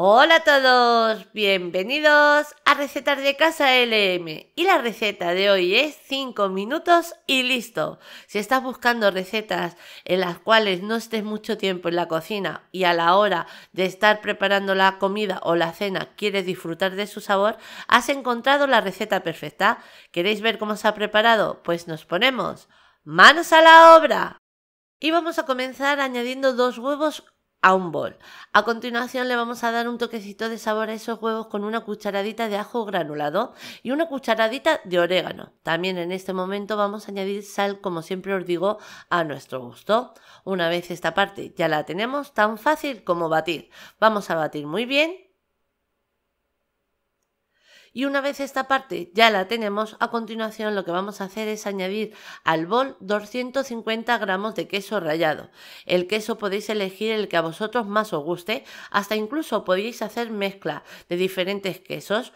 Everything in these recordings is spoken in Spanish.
Hola a todos, bienvenidos a Recetas de Casa LM y la receta de hoy es 5 minutos y listo. Si estás buscando recetas en las cuales no estés mucho tiempo en la cocina y a la hora de estar preparando la comida o la cena quieres disfrutar de su sabor, has encontrado la receta perfecta. ¿Queréis ver cómo se ha preparado? Pues nos ponemos manos a la obra. Y vamos a comenzar añadiendo dos huevos a un bol. A continuación le vamos a dar un toquecito de sabor a esos huevos con una cucharadita de ajo granulado y una cucharadita de orégano. También en este momento vamos a añadir sal, como siempre os digo, a nuestro gusto. Una vez esta parte ya la tenemos, tan fácil como batir. Vamos a batir muy bien y una vez esta parte ya la tenemos, a continuación lo que vamos a hacer es añadir al bol 250 gramos de queso rallado. El queso podéis elegir el que a vosotros más os guste, hasta incluso podéis hacer mezcla de diferentes quesos.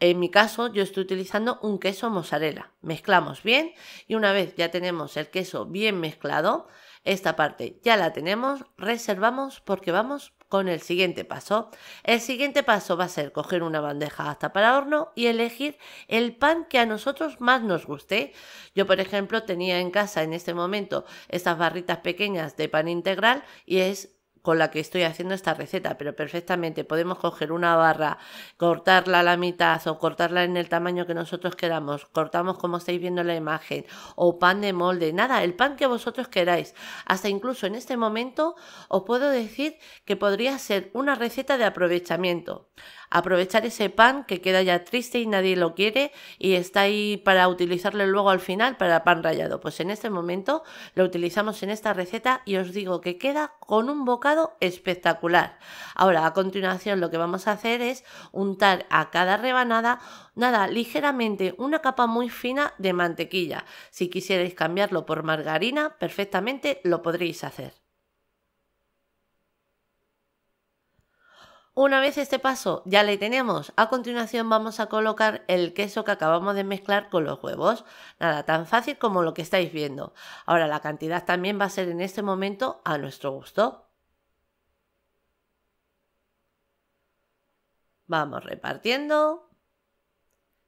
En mi caso, yo estoy utilizando un queso mozzarella. Mezclamos bien y una vez ya tenemos el queso bien mezclado, esta parte ya la tenemos, reservamos porque vamos con el siguiente paso. El siguiente paso va a ser coger una bandeja hasta para horno y elegir el pan que a nosotros más nos guste. Yo, por ejemplo, tenía en casa en este momento estas barritas pequeñas de pan integral y es con la que estoy haciendo esta receta, pero perfectamente podemos coger una barra, cortarla a la mitad o cortarla en el tamaño que nosotros queramos, cortamos como estáis viendo la imagen, o pan de molde, nada, el pan que vosotros queráis. Hasta incluso en este momento os puedo decir que podría ser una receta de aprovechamiento. Aprovechar ese pan que queda ya triste y nadie lo quiere y está ahí para utilizarlo luego al final para pan rallado. Pues en este momento lo utilizamos en esta receta y os digo que queda con un bocado espectacular. Ahora, a continuación lo que vamos a hacer es untar a cada rebanada, nada, ligeramente una capa muy fina de mantequilla. Si quisierais cambiarlo por margarina, perfectamente lo podréis hacer. Una vez este paso ya le tenemos, a continuación vamos a colocar el queso que acabamos de mezclar con los huevos. Nada tan fácil como lo que estáis viendo. Ahora la cantidad también va a ser en este momento a nuestro gusto. Vamos repartiendo.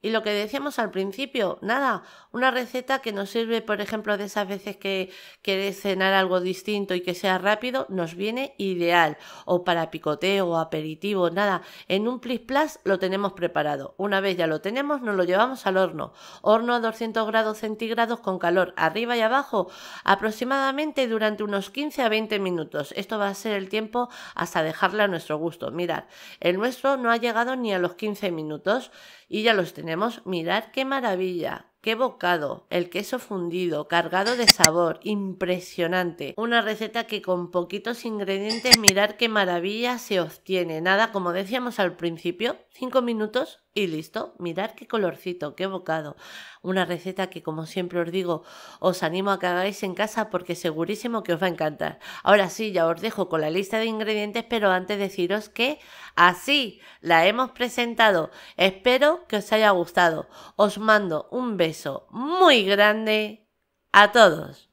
Y lo que decíamos al principio, nada, una receta que nos sirve, por ejemplo, de esas veces que quieres cenar algo distinto y que sea rápido, nos viene ideal. O para picoteo, o aperitivo, nada. En un plis plas lo tenemos preparado. Una vez ya lo tenemos, nos lo llevamos al horno. Horno a 200 grados centígrados con calor arriba y abajo, aproximadamente durante unos 15 a 20 minutos. Esto va a ser el tiempo hasta dejarle a nuestro gusto. Mirad, el nuestro no ha llegado ni a los 15 minutos y ya los tenemos mirar qué maravilla, ¡Qué bocado! El queso fundido, cargado de sabor, impresionante. Una receta que con poquitos ingredientes, mirar qué maravilla se obtiene. Nada, como decíamos al principio, cinco minutos y listo. Mirad qué colorcito, qué bocado. Una receta que, como siempre os digo, os animo a que hagáis en casa porque segurísimo que os va a encantar. Ahora sí, ya os dejo con la lista de ingredientes, pero antes deciros que así la hemos presentado. Espero que os haya gustado. Os mando un beso muy grande a todos.